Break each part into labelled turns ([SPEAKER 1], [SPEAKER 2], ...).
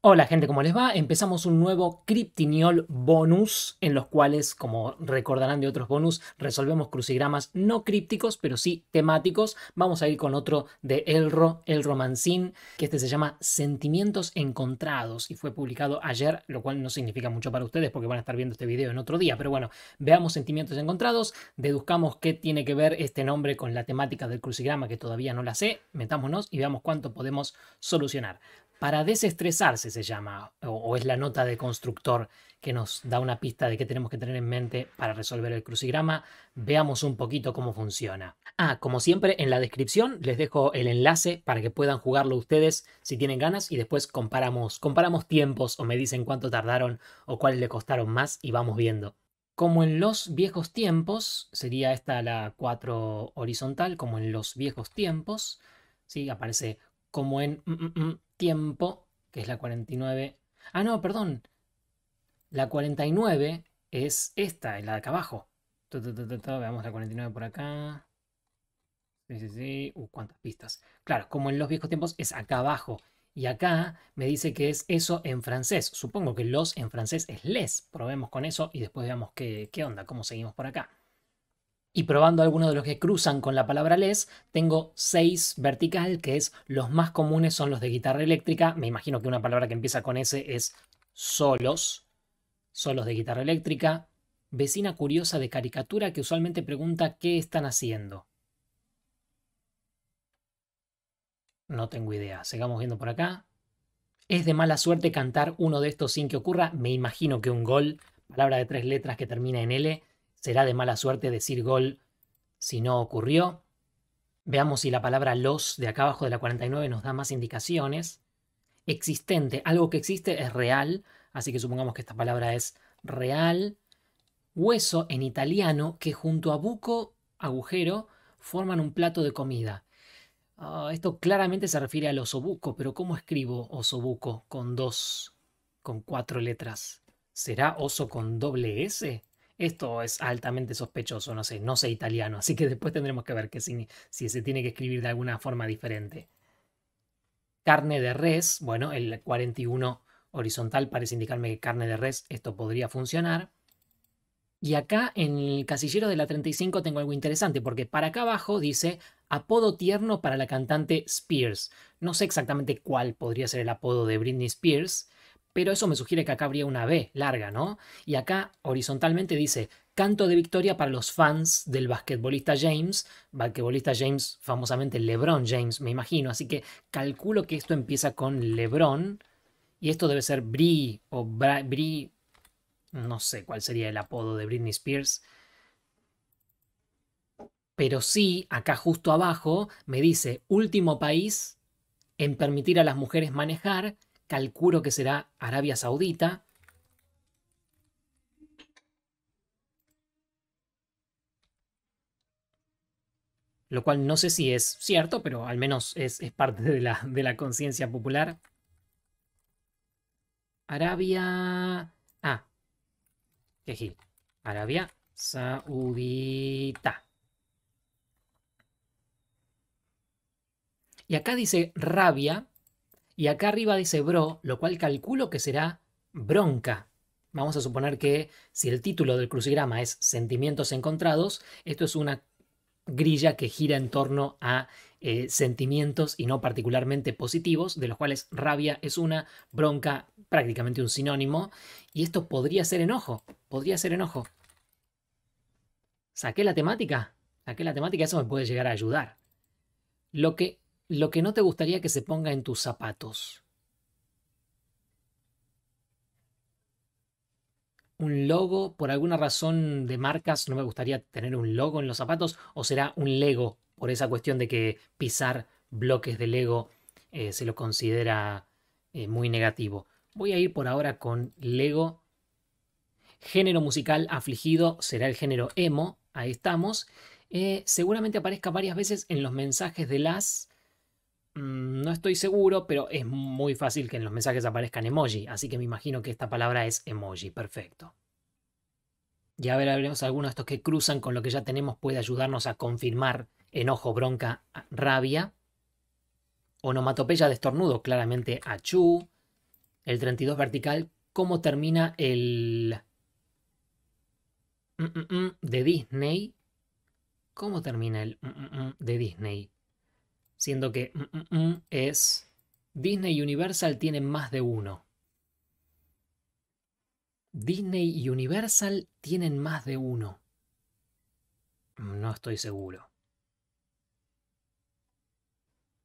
[SPEAKER 1] Hola gente, ¿cómo les va? Empezamos un nuevo Cryptiniol bonus en los cuales, como recordarán de otros bonus, resolvemos crucigramas no crípticos, pero sí temáticos. Vamos a ir con otro de Elro, el romancín. que este se llama Sentimientos Encontrados y fue publicado ayer, lo cual no significa mucho para ustedes porque van a estar viendo este video en otro día, pero bueno, veamos Sentimientos Encontrados, deduzcamos qué tiene que ver este nombre con la temática del crucigrama que todavía no la sé, metámonos y veamos cuánto podemos solucionar. Para desestresarse se llama, o, es la nota de constructor que nos da una pista de qué tenemos que tener en mente para resolver el crucigrama. Veamos un poquito cómo funciona. Ah, como siempre, en la descripción les dejo el enlace para que puedan jugarlo ustedes si tienen ganas y después comparamos, comparamos tiempos o me dicen cuánto tardaron o cuáles le costaron más y vamos viendo. Como en los viejos tiempos, sería esta la 4 horizontal, como en los viejos tiempos, ¿sí? aparece como en... Mm, mm, mm, tiempo, que es la 49. Ah, no, perdón. La 49 es esta, la de acá abajo. Veamos la 49 por acá. Sí, sí, sí. Uh, cuántas pistas. Claro, como en los viejos tiempos es acá abajo. Y acá me dice que es eso en francés. Supongo que los en francés es les. Probemos con eso y después veamos qué, qué onda, cómo seguimos por acá. Y probando algunos de los que cruzan con la palabra les, tengo 6 vertical, que es los más comunes son los de guitarra eléctrica. Me imagino que una palabra que empieza con S es solos, solos de guitarra eléctrica. Vecina curiosa de caricatura que usualmente pregunta qué están haciendo. No tengo idea. Sigamos viendo por acá. Es de mala suerte cantar uno de estos sin que ocurra. Me imagino que un gol, palabra de tres letras que termina en L, ¿Será de mala suerte decir gol si no ocurrió? Veamos si la palabra los de acá abajo de la 49 nos da más indicaciones. Existente, algo que existe es real, así que supongamos que esta palabra es real. Hueso en italiano que junto a buco, agujero, forman un plato de comida. Ah, esto claramente se refiere al osobuco, pero ¿cómo escribo buco con dos, con cuatro letras? ¿Será oso con doble S? esto es altamente sospechoso, no sé, no sé italiano, así que después tendremos que ver que si, si se tiene que escribir de alguna forma diferente. Carne de res, bueno, el 41 horizontal parece indicarme que carne de res, esto podría funcionar. Y acá en el casillero de la 35 tengo algo interesante, porque para acá abajo dice apodo tierno para la cantante Spears. No sé exactamente cuál podría ser el apodo de Britney Spears, pero eso me sugiere que acá habría una B larga, ¿no? Y acá horizontalmente dice canto de victoria para los fans del basquetbolista James, basquetbolista James famosamente LeBron James, me imagino, así que calculo que esto empieza con LeBron y esto debe ser Brie o Bri... Brie, no sé cuál sería el apodo de Britney Spears. Pero sí, acá justo abajo me dice último país en permitir a las mujeres manejar calculo que será Arabia Saudita. Lo cual no sé si es cierto, pero al menos es, parte de la, de la conciencia popular. Arabia... Ah, qué Arabia Saudita. Y acá dice rabia, y acá arriba dice bro, lo cual calculo que será bronca. Vamos a suponer que si el título del crucigrama es Sentimientos encontrados, esto es una grilla que gira en torno a eh, sentimientos y no particularmente positivos, de los cuales rabia es una, bronca prácticamente un sinónimo, y esto podría ser enojo, podría ser enojo. Saqué la temática, saqué la temática, eso me puede llegar a ayudar. Lo que lo que no te gustaría que se ponga en tus zapatos. Un logo, por alguna razón de marcas, no me gustaría tener un logo en los zapatos, o será un Lego, por esa cuestión de que pisar bloques de Lego eh, se lo considera eh, muy negativo. Voy a ir por ahora con Lego. Género musical afligido será el género emo, ahí estamos. Eh, seguramente aparezca varias veces en los mensajes de las Mm, no estoy seguro, pero es muy fácil que en los mensajes aparezcan emoji, así que me imagino que esta palabra es emoji, perfecto. Ya veremos algunos de estos que cruzan con lo que ya tenemos, puede ayudarnos a confirmar enojo, bronca, rabia. Onomatopeya de estornudo, claramente achú. El 32 vertical, cómo termina el... Mm, mm, de Disney. ¿Cómo termina el de Disney? siendo que mm, mm, mm, es Disney Universal tienen más de uno. Disney y Universal tienen más de uno. No estoy seguro.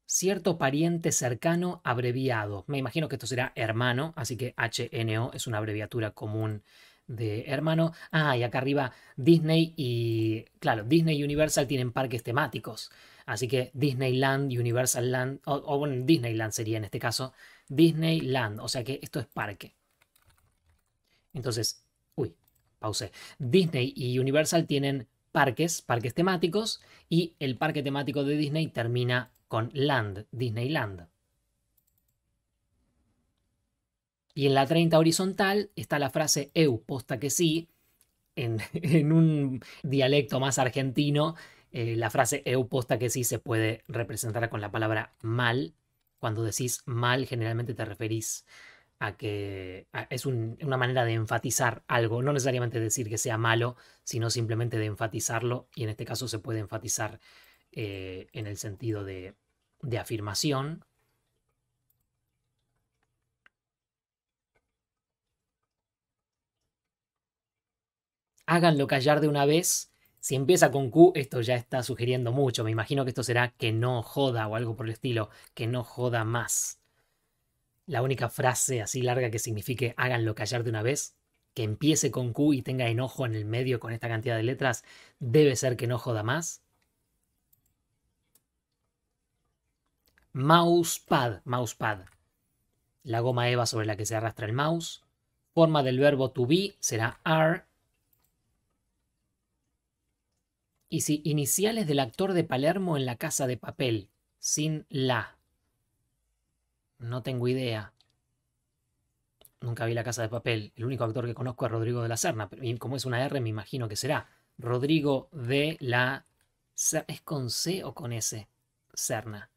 [SPEAKER 1] Cierto pariente cercano abreviado. Me imagino que esto será hermano, así que HNO es una abreviatura común de hermano. Ah, y acá arriba Disney y, claro, Disney y Universal tienen parques temáticos. Así que Disneyland, Universal Land, o, bueno, Disneyland sería en este caso, Disneyland, o sea que esto es parque. Entonces, uy, pause Disney y Universal tienen parques, parques temáticos, y el parque temático de Disney termina con Land, Disneyland. Y en la 30 horizontal está la frase eu, posta que sí, en, un dialecto más argentino, eh, la frase euposta que sí se puede representar con la palabra mal. Cuando decís mal, generalmente te referís a que es una manera de enfatizar algo, no necesariamente decir que sea malo, sino simplemente de enfatizarlo, y en este caso se puede enfatizar eh, en el sentido de afirmación. Háganlo callar de una vez si empieza con Q, esto ya está sugiriendo mucho. Me imagino que esto será que no joda o algo por el estilo, que no joda más. La única frase así larga que signifique háganlo callar de una vez, que empiece con Q y tenga enojo en el medio con esta cantidad de letras, debe ser que no joda más. Mousepad, mousepad. La goma eva sobre la que se arrastra el mouse. Forma del verbo to be será are y si iniciales del actor de Palermo en la casa de papel, sin la. No tengo idea. Nunca vi la casa de papel. El único actor que conozco es Rodrigo de la Serna, pero como es una R me imagino que será. Rodrigo de la... ¿Es con C o con S? Serna.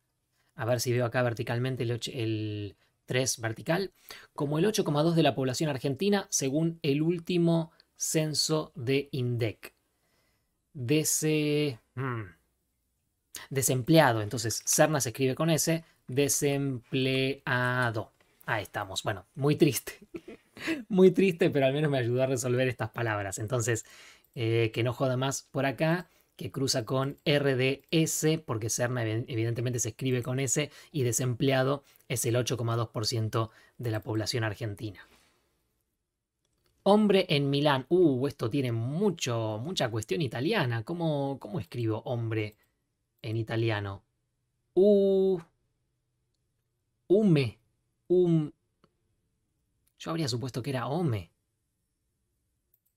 [SPEAKER 1] A ver si veo acá verticalmente el, el 3 vertical. Como el 8,2 de la población argentina, según el último censo de INDEC. Mm. desempleado. Entonces, Serna se escribe con S, desempleado. Ahí estamos. Bueno, muy triste. muy triste, pero al menos me ayudó a resolver estas palabras. Entonces, eh, que no joda más por acá que cruza con RDS, porque Cerna evidentemente se escribe con S, y desempleado es el 8,2% de la población argentina. Hombre en Milán. Uh, esto tiene mucho, mucha cuestión italiana. ¿Cómo, cómo escribo hombre en italiano? Uh. Ume. Um. Yo habría supuesto que era home.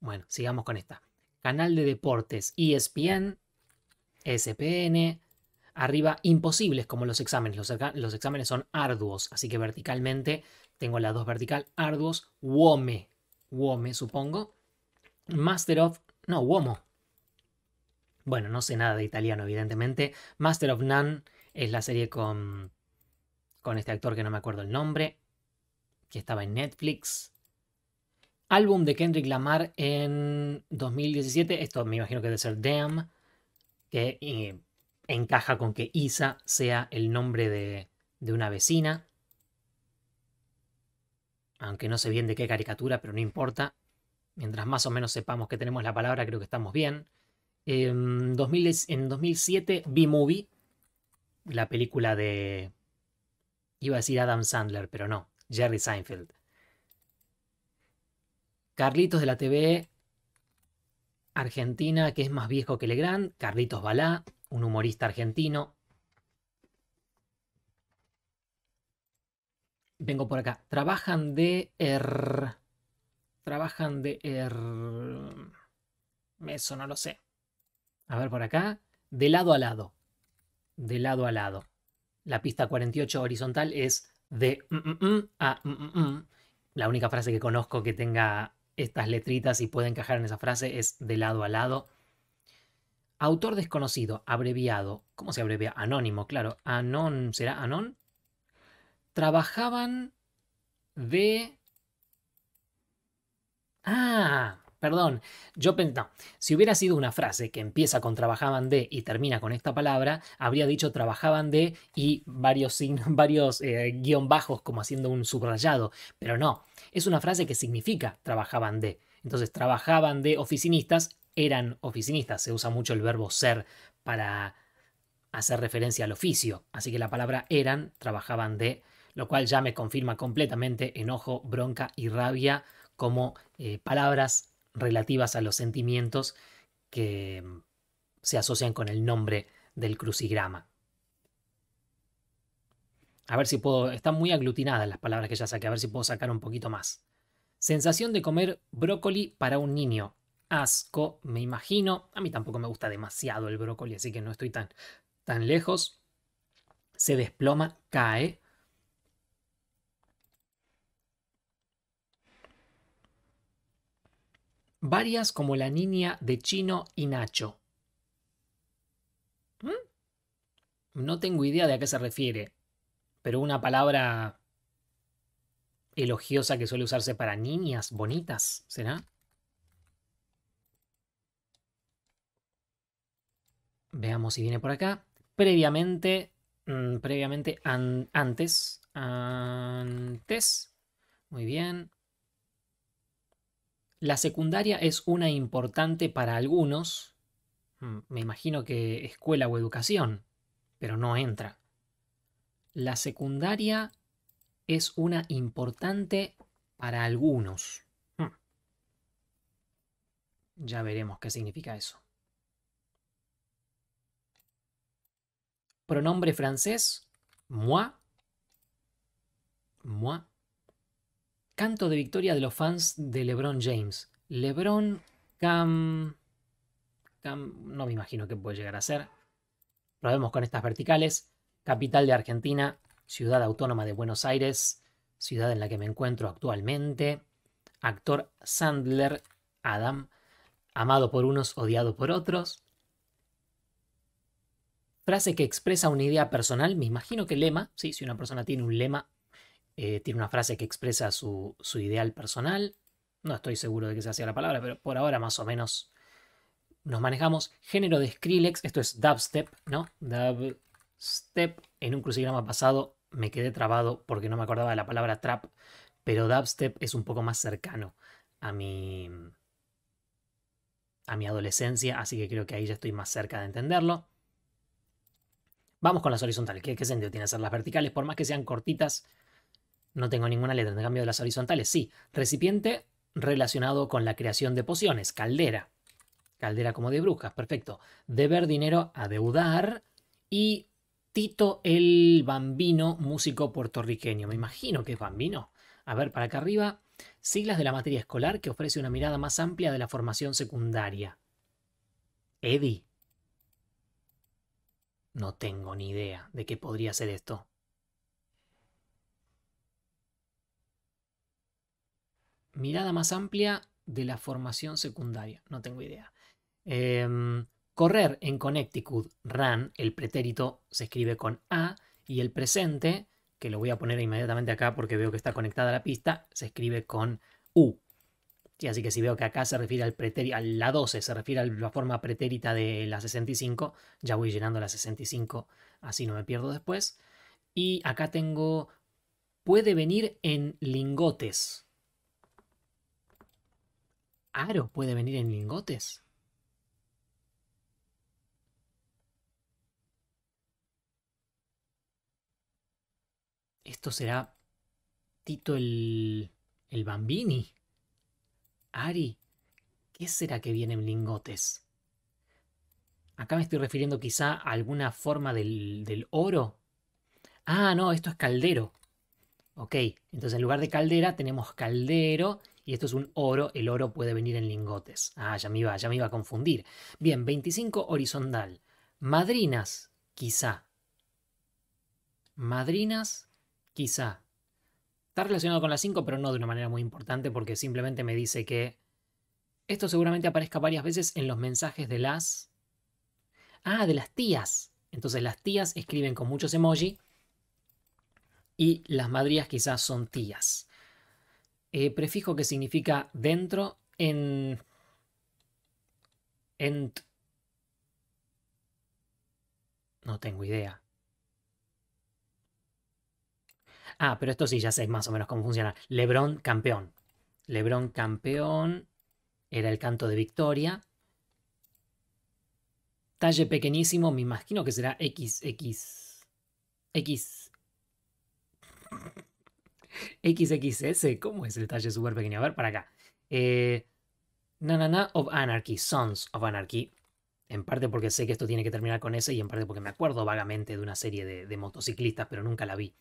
[SPEAKER 1] Bueno, sigamos con esta. Canal de deportes, ESPN, ESPN. Arriba, imposibles como los exámenes. Los, exámenes son arduos, así que verticalmente tengo la dos vertical, arduos, WOME, Wome, supongo. Master of... No, Uomo. Bueno, no sé nada de italiano, evidentemente. Master of None es la serie con, con este actor que no me acuerdo el nombre, que estaba en Netflix. Álbum de Kendrick Lamar en 2017. Esto me imagino que debe ser Damn, que eh, encaja con que Isa sea el nombre de, de una vecina aunque no sé bien de qué caricatura, pero no importa. Mientras más o menos sepamos que tenemos la palabra, creo que estamos bien. Em, en, 2007, B-Movie, la película de... Iba a decir Adam Sandler, pero no, Jerry Seinfeld. Carlitos de la TV Argentina, que es más viejo que Legrand, Carlitos Balá, un humorista argentino, vengo por acá. Trabajan de er, trabajan de er, eso no lo sé. A ver por acá, de lado a lado. De lado a lado. La pista 48 horizontal es de mm, mm, mm, a La única frase que conozco que tenga estas letritas y pueda encajar en esa frase es de lado a lado. Autor desconocido, abreviado. ¿Cómo se abrevia? Anónimo, claro. Anon, ¿será Anon? trabajaban de... Ah, perdón, yo si hubiera sido una frase que empieza con trabajaban de y termina con esta palabra, habría dicho trabajaban de y varios, varios eh, guión bajos como haciendo un subrayado, pero no, es una frase que significa trabajaban de. Entonces, trabajaban de oficinistas, eran oficinistas, se usa mucho el verbo ser para hacer referencia al oficio, así que la palabra eran, trabajaban de lo cual ya me confirma completamente enojo, bronca y rabia como eh, palabras relativas a los sentimientos que mm, se asocian con el nombre del crucigrama. A ver si puedo, están muy aglutinadas las palabras que ya saqué, a ver si puedo sacar un poquito más. Sensación de comer brócoli para un niño. Asco, me imagino. A mí tampoco me gusta demasiado el brócoli, así que no estoy tan, tan lejos. Se desploma, cae. varias como la niña de Chino y Nacho. ¿Mm? No tengo idea de a qué se refiere, pero una palabra elogiosa que suele usarse para niñas bonitas, ¿será? Veamos si viene por acá. Previamente, mm, previamente, antes, antes. Muy bien. La secundaria es una importante para algunos, mm, me imagino que escuela o educación, pero no entra. La secundaria es una importante para algunos. Mm. Ya veremos qué significa eso. Pronombre francés, moi. Moi. Canto de victoria de los fans de LeBron James. LeBron Cam. Cam. No me imagino qué puede llegar a ser. Probemos con estas verticales. Capital de Argentina, ciudad autónoma de Buenos Aires, ciudad en la que me encuentro actualmente. Actor Sandler, Adam, amado por unos, odiado por otros. Frase que expresa una idea personal, me imagino que lema, sí, si una persona tiene un lema, eh, tiene una frase que expresa su, ideal personal. No estoy seguro de que sea hacía la palabra, pero por ahora más o menos nos manejamos. Género de Skrillex, esto es dubstep, ¿no? Dubstep. En un crucigrama pasado me quedé trabado porque no me acordaba de la palabra trap, pero dubstep es un poco más cercano a mi a mi adolescencia, así que creo que ahí ya estoy más cerca de entenderlo. Vamos con las horizontales. ¿Qué, qué sentido tiene hacer las verticales? Por más que sean cortitas, no tengo ninguna letra. En cambio, de las horizontales, sí. Recipiente relacionado con la creación de pociones. Caldera. Caldera como de brujas. Perfecto. Deber dinero a deudar. Y Tito el Bambino, músico puertorriqueño. Me imagino que es bambino. A ver, para acá arriba. Siglas de la materia escolar que ofrece una mirada más amplia de la formación secundaria. Eddie. No tengo ni idea de qué podría ser esto. mirada más amplia de la formación secundaria. No tengo idea. Em, correr en Connecticut, run, el pretérito se escribe con A y el presente, que lo voy a poner inmediatamente acá porque veo que está conectada a la pista, se escribe con U. así que si veo que acá se refiere al pretérito, a la 12 se refiere a la forma pretérita de la 65, ya voy llenando la 65, así no me pierdo después. Y acá tengo, puede venir en lingotes. Aro puede venir en lingotes. Esto será Tito el, el Bambini. Ari, ¿qué será que viene en lingotes? Acá me estoy refiriendo quizá a alguna forma del, del oro. Ah, no, esto es caldero. Ok, entonces en lugar de caldera tenemos caldero y esto es un oro, el oro puede venir en lingotes. Ah, ya me iba, ya me iba a confundir. Bien, 25 horizontal. Madrinas, quizá. Madrinas, quizá. Está relacionado con las 5, pero no de una manera muy importante porque simplemente me dice que esto seguramente aparezca varias veces en los mensajes de las... Ah, de las tías. Entonces las tías escriben con muchos emoji y las madrías quizás son tías. Eh, prefijo que significa dentro en... en... No tengo idea. Ah, pero esto sí, ya sé más o menos cómo funciona. Lebrón campeón. Lebrón campeón era el canto de victoria. Talle pequeñísimo, me imagino que será XX. X. XXS, ¿cómo es el talle súper pequeño? A ver, para acá. Nanana eh, of Anarchy, Sons of Anarchy. En parte porque sé que esto tiene que terminar con S y en parte porque me acuerdo vagamente de una serie de, motociclistas, pero nunca la vi.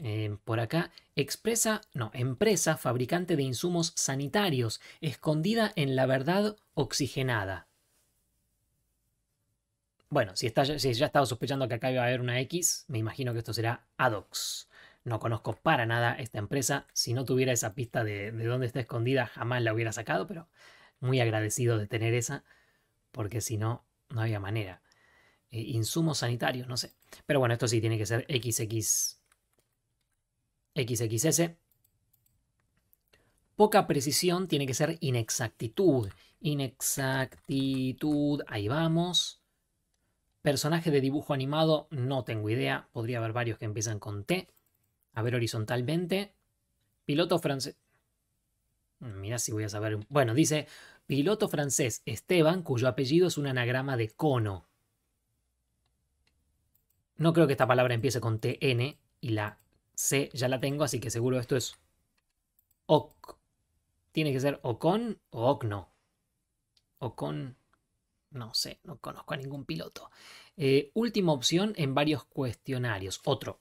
[SPEAKER 1] Eh, por acá, expresa, no, empresa fabricante de insumos sanitarios, escondida en la verdad oxigenada. Bueno, si, ya estaba sospechando que acá iba a haber una X, me imagino que esto será Adox. No conozco para nada esta empresa. Si no tuviera esa pista de, de dónde está escondida, jamás la hubiera sacado, pero muy agradecido de tener esa, porque si no, no había manera. Eh, insumos sanitarios, no sé. Pero bueno, esto sí tiene que ser XX. XXS. Poca precisión tiene que ser inexactitud. Inexactitud, ahí vamos. Personaje de dibujo animado, no tengo idea. Podría haber varios que empiezan con T. A ver horizontalmente. Piloto francés. Mm, Mira si voy a saber. Bueno, dice piloto francés Esteban, cuyo apellido es un anagrama de cono. No creo que esta palabra empiece con TN y la C ya la tengo, así que seguro esto es OC. Tiene que ser Ocon o Ocno. Ocon, no sé, no conozco a ningún piloto. Eh, última opción en varios cuestionarios. Otro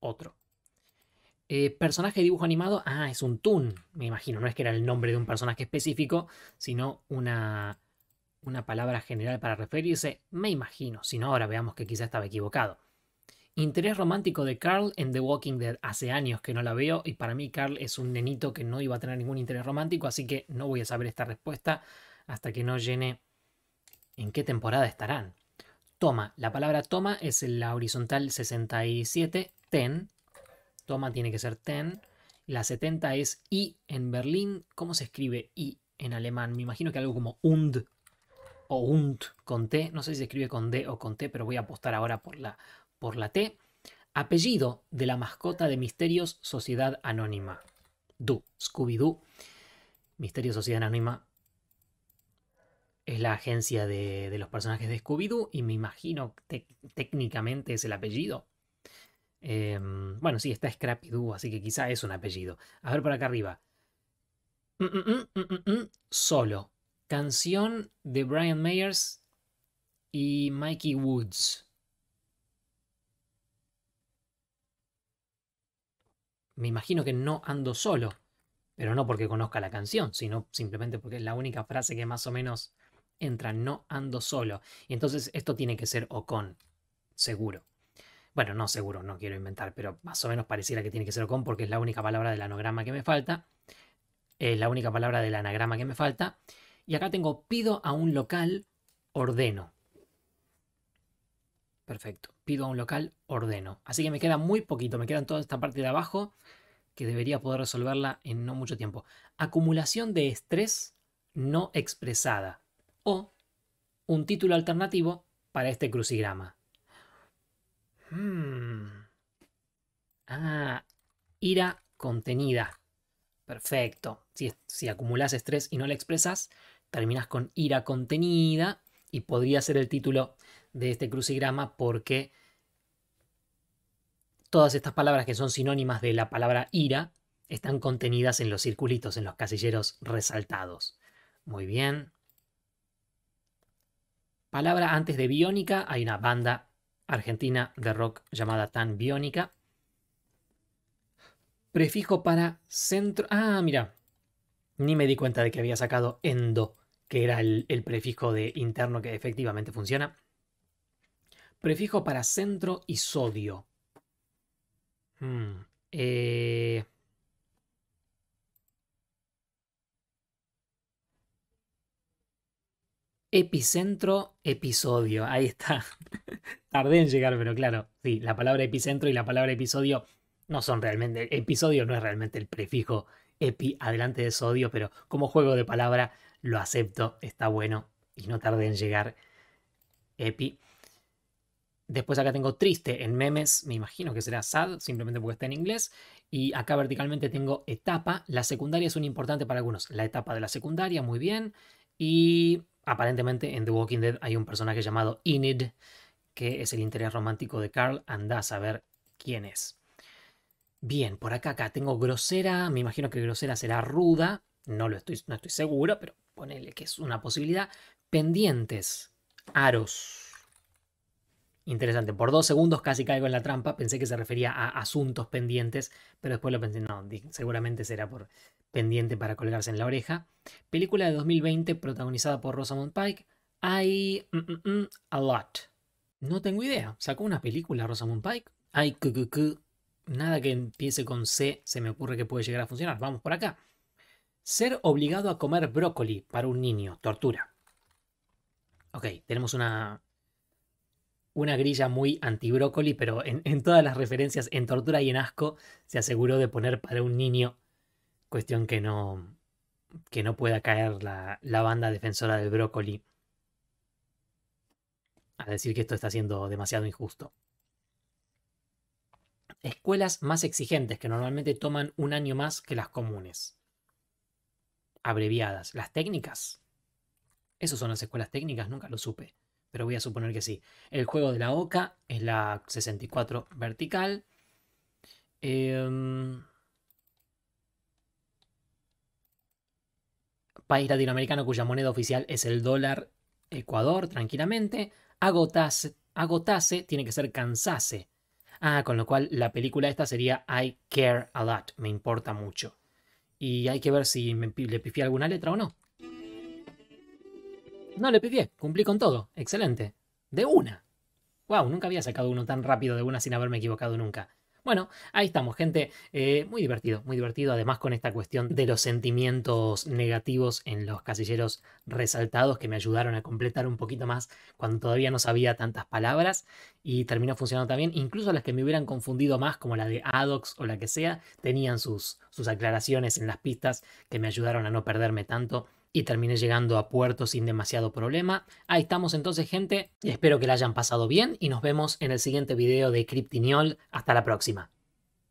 [SPEAKER 1] otro. Eh, personaje de dibujo animado, ah, es un Toon, me imagino, no es que era el nombre de un personaje específico, sino una, una palabra general para referirse, me imagino, si no ahora veamos que quizá estaba equivocado. Interés romántico de Carl en The Walking Dead, hace años que no la veo y para mí Carl es un nenito que no iba a tener ningún interés romántico, así que no voy a saber esta respuesta hasta que no llene en qué temporada estarán toma. La palabra toma es la horizontal 67, ten. Toma tiene que ser ten. La 70 es I en Berlín. ¿Cómo se escribe I en alemán? Me imagino que algo como und o und con T. No sé si se escribe con D o con T, pero voy a apostar ahora por la, por la T. Apellido de la mascota de Misterios Sociedad Anónima. Du, Scooby-Doo. Misterios Sociedad Anónima es la agencia de, los personajes de Scooby-Doo y me imagino que técnicamente es el apellido. Em, bueno, sí, está Scrappy-Doo, así que quizá es un apellido. A ver por acá arriba. Mm, mm, mm, solo. Canción de Brian Mayers y Mikey Woods. Me imagino que no ando solo, pero no porque conozca la canción, sino simplemente porque es la única frase que más o menos entra, no ando solo. Y entonces esto tiene que ser o con. seguro. Bueno, no seguro, no quiero inventar, pero más o menos pareciera que tiene que ser con porque es la única palabra del anagrama que me falta. Es la única palabra del anagrama que me falta. Y acá tengo pido a un local, ordeno. Perfecto. Pido a un local, ordeno. Así que me queda muy poquito, me queda toda esta parte de abajo que debería poder resolverla en no mucho tiempo. Acumulación de estrés no expresada o un título alternativo para este crucigrama. Hmm. Ah, ira contenida. Perfecto. Si, si acumulas estrés y no la expresas, terminas con ira contenida y podría ser el título de este crucigrama porque todas estas palabras que son sinónimas de la palabra ira están contenidas en los circulitos, en los casilleros resaltados. Muy bien palabra antes de biónica, hay una banda argentina de rock llamada Tan Biónica. Prefijo para centro. Ah, mira. Ni me di cuenta de que había sacado endo, que era el, prefijo de interno que efectivamente funciona. Prefijo para centro y sodio. Hmm, eh, epicentro episodio. Ahí está. Tardé en llegar, pero claro, sí, la palabra epicentro y la palabra episodio no son realmente. Episodio no es realmente el prefijo epi adelante de sodio, pero como juego de palabra lo acepto, está bueno y no tardé en llegar. Epi. Después acá tengo triste en memes, me imagino que será sad, simplemente porque está en inglés. Y acá verticalmente tengo etapa. La secundaria es un importante para algunos. La etapa de la secundaria, muy bien. Y Aparentemente en The Walking Dead hay un personaje llamado Enid, que es el interés romántico de Carl. Anda a saber quién es. Bien, por acá, acá tengo grosera. Me imagino que grosera será ruda. No lo estoy, no estoy seguro, pero ponele que es una posibilidad. Pendientes, aros. Interesante, por dos segundos casi caigo en la trampa, pensé que se refería a asuntos pendientes, pero después lo pensé, no, seguramente será por pendiente para colgarse en la oreja. Película de 2020 protagonizada por Rosamund Pike, hay mm, mm, mm, a lot. No tengo idea, sacó una película Rosamund Pike, hay Nada que empiece con C se me ocurre que puede llegar a funcionar, vamos por acá. Ser obligado a comer brócoli para un niño, tortura. Ok, tenemos una, una grilla muy antibrócoli, pero en, todas las referencias, en tortura y en asco, se aseguró de poner para un niño, cuestión que no, que no pueda caer la, la banda defensora del brócoli a decir que esto está siendo demasiado injusto. Escuelas más exigentes que normalmente toman un año más que las comunes. Abreviadas. Las técnicas. Esas son las escuelas técnicas, nunca lo supe pero voy a suponer que sí. El juego de la Oca es la 64 vertical. Em, país latinoamericano cuya moneda oficial es el dólar Ecuador, tranquilamente. Agotase, tiene que ser cansase. Ah, con lo cual la película esta sería I care a lot, me importa mucho. Y hay que ver si me, le pifié alguna letra o no. No le pifié, cumplí con todo. Excelente. De una. Wow, nunca había sacado uno tan rápido de una sin haberme equivocado nunca. Bueno, ahí estamos, gente. Eh, muy divertido, muy divertido. Además, con esta cuestión de los sentimientos negativos en los casilleros resaltados que me ayudaron a completar un poquito más cuando todavía no sabía tantas palabras. Y terminó funcionando también. Incluso las que me hubieran confundido más, como la de Adox o la que sea, tenían sus, sus aclaraciones en las pistas que me ayudaron a no perderme tanto y terminé llegando a puerto sin demasiado problema. Ahí estamos entonces gente, espero que la hayan pasado bien y nos vemos en el siguiente video de Cryptiniol. Hasta la próxima.